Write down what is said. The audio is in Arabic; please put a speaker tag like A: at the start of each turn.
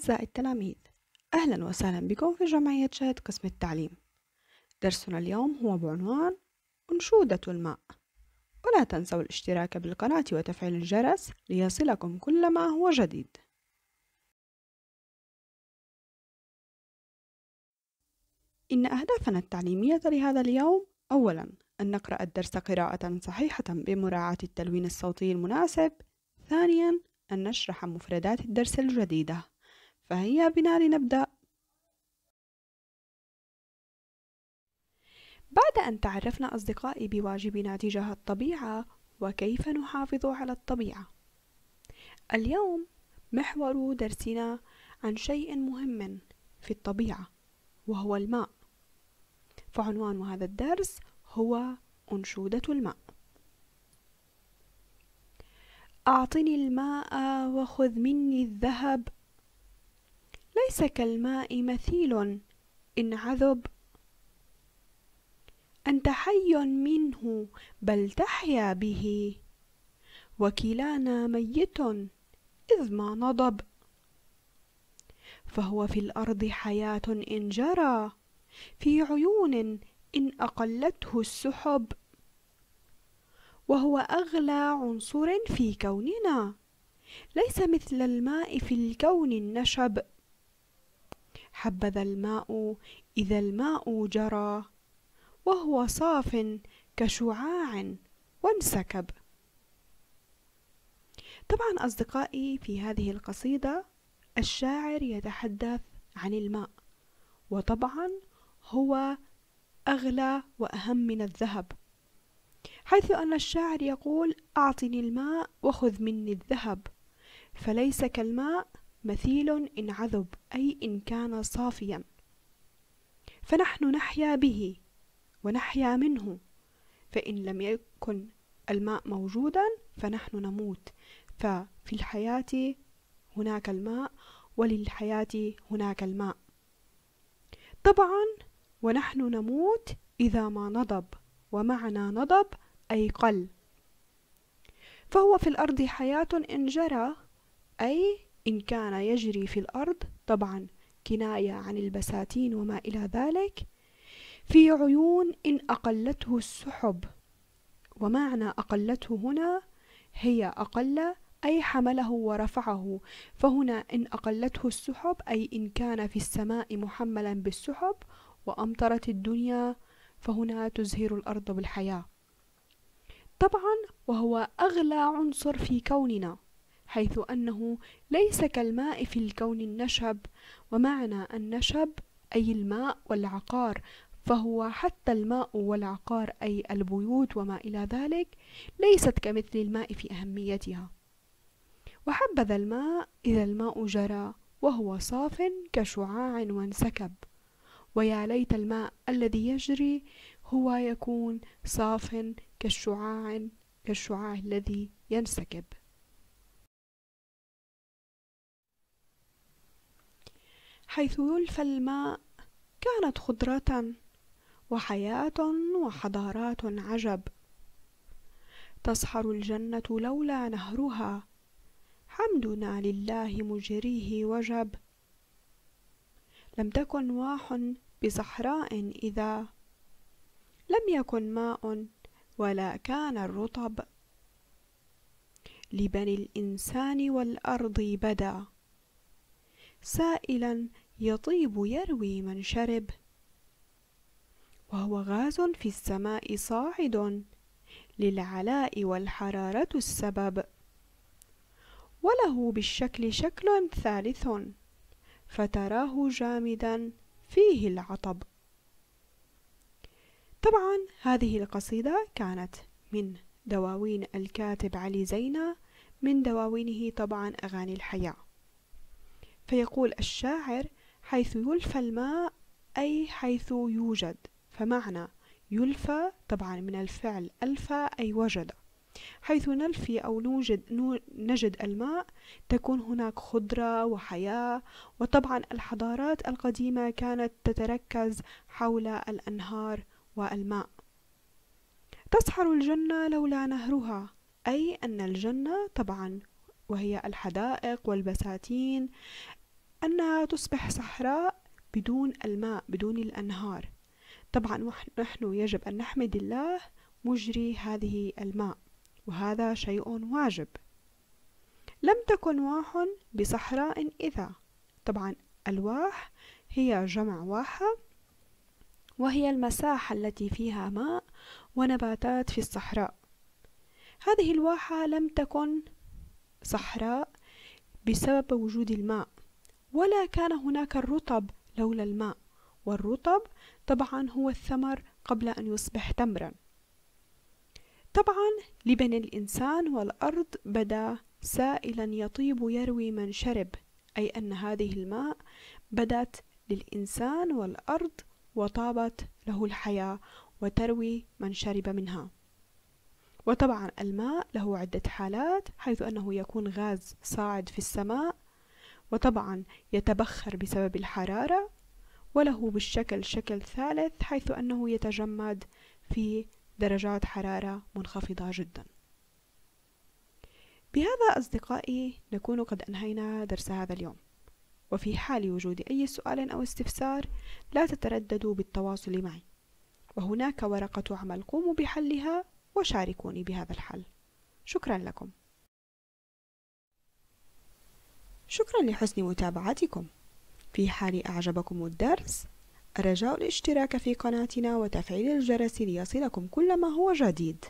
A: أعزائي التلاميذ أهلا وسهلا بكم في جمعية شهد قسم التعليم درسنا اليوم هو بعنوان أنشودة الماء ولا تنسوا الاشتراك بالقناة وتفعيل الجرس ليصلكم كل ما هو جديد إن أهدافنا التعليمية لهذا اليوم أولا أن نقرأ الدرس قراءة صحيحة بمراعاة التلوين الصوتي المناسب ثانيا أن نشرح مفردات الدرس الجديدة فهيا بنا لنبدأ بعد أن تعرفنا أصدقائي بواجبنا تجاه الطبيعة وكيف نحافظ على الطبيعة اليوم محور درسنا عن شيء مهم في الطبيعة وهو الماء فعنوان هذا الدرس هو أنشودة الماء أعطني الماء وخذ مني الذهب ليس كالماء مثيل إن عذب أنت حي منه بل تحيا به وكلانا ميت إذ ما نضب فهو في الأرض حياة إن جرى في عيون إن أقلته السحب وهو أغلى عنصر في كوننا ليس مثل الماء في الكون النشب حبذا الماء إذا الماء جرى وهو صاف كشعاع وانسكب طبعا أصدقائي في هذه القصيدة الشاعر يتحدث عن الماء وطبعا هو أغلى وأهم من الذهب حيث أن الشاعر يقول أعطني الماء وخذ مني الذهب فليس كالماء مثيل إن عذب أي إن كان صافيا فنحن نحيا به ونحيا منه فإن لم يكن الماء موجودا فنحن نموت ففي الحياة هناك الماء وللحياة هناك الماء طبعا ونحن نموت إذا ما نضب ومعنى نضب أي قل فهو في الأرض حياة إن جرى أي إن كان يجري في الأرض طبعا كناية عن البساتين وما إلى ذلك في عيون إن أقلته السحب ومعنى أقلته هنا هي أقل أي حمله ورفعه فهنا إن أقلته السحب أي إن كان في السماء محملا بالسحب وأمطرت الدنيا فهنا تزهر الأرض بالحياة طبعا وهو أغلى عنصر في كوننا حيث أنه ليس كالماء في الكون النشب ومعنى النشب أي الماء والعقار فهو حتى الماء والعقار أي البيوت وما إلى ذلك ليست كمثل الماء في أهميتها وحبذا الماء إذا الماء جرى وهو صاف كشعاع وانسكب ويا ليت الماء الذي يجري هو يكون صاف كالشعاع كالشعاع الذي ينسكب حيث يلفى الماء كانت خضرة وحياة وحضارات عجب تسحر الجنة لولا نهرها حمدنا لله مجريه وجب لم تكن واح بصحراء إذا لم يكن ماء ولا كان الرطب لبني الإنسان والأرض بدا سائلا يطيب يروي من شرب وهو غاز في السماء صاعد للعلاء والحرارة السبب وله بالشكل شكل ثالث فتراه جامدا فيه العطب طبعا هذه القصيدة كانت من دواوين الكاتب علي زينة من دواوينه طبعا أغاني الحياة فيقول الشاعر حيث يلفى الماء أي حيث يوجد فمعنى يلفى طبعا من الفعل ألفى أي وجد حيث نلفي أو نوجد نجد الماء تكون هناك خضرة وحياة وطبعا الحضارات القديمة كانت تتركز حول الأنهار والماء تسحر الجنة لولا نهرها أي أن الجنة طبعا وهي الحدائق والبساتين أنها تصبح صحراء بدون الماء بدون الأنهار طبعا نحن يجب أن نحمد الله مجري هذه الماء وهذا شيء واجب لم تكن واح بصحراء إذا طبعا الواح هي جمع واحة وهي المساحة التي فيها ماء ونباتات في الصحراء هذه الواحة لم تكن صحراء بسبب وجود الماء ولا كان هناك الرطب لولا الماء والرطب طبعا هو الثمر قبل أن يصبح تمرا طبعا لبن الإنسان والأرض بدا سائلا يطيب يروي من شرب أي أن هذه الماء بدت للإنسان والأرض وطابت له الحياة وتروي من شرب منها وطبعا الماء له عدة حالات حيث أنه يكون غاز صاعد في السماء وطبعا يتبخر بسبب الحرارة وله بالشكل شكل ثالث حيث أنه يتجمد في درجات حرارة منخفضة جدا بهذا أصدقائي نكون قد أنهينا درس هذا اليوم وفي حال وجود أي سؤال أو استفسار لا تترددوا بالتواصل معي وهناك ورقة عمل قوموا بحلها وشاركوني بهذا الحل شكرا لكم شكرا لحسن متابعتكم في حال أعجبكم الدرس رجاء الاشتراك في قناتنا وتفعيل الجرس ليصلكم كل ما هو جديد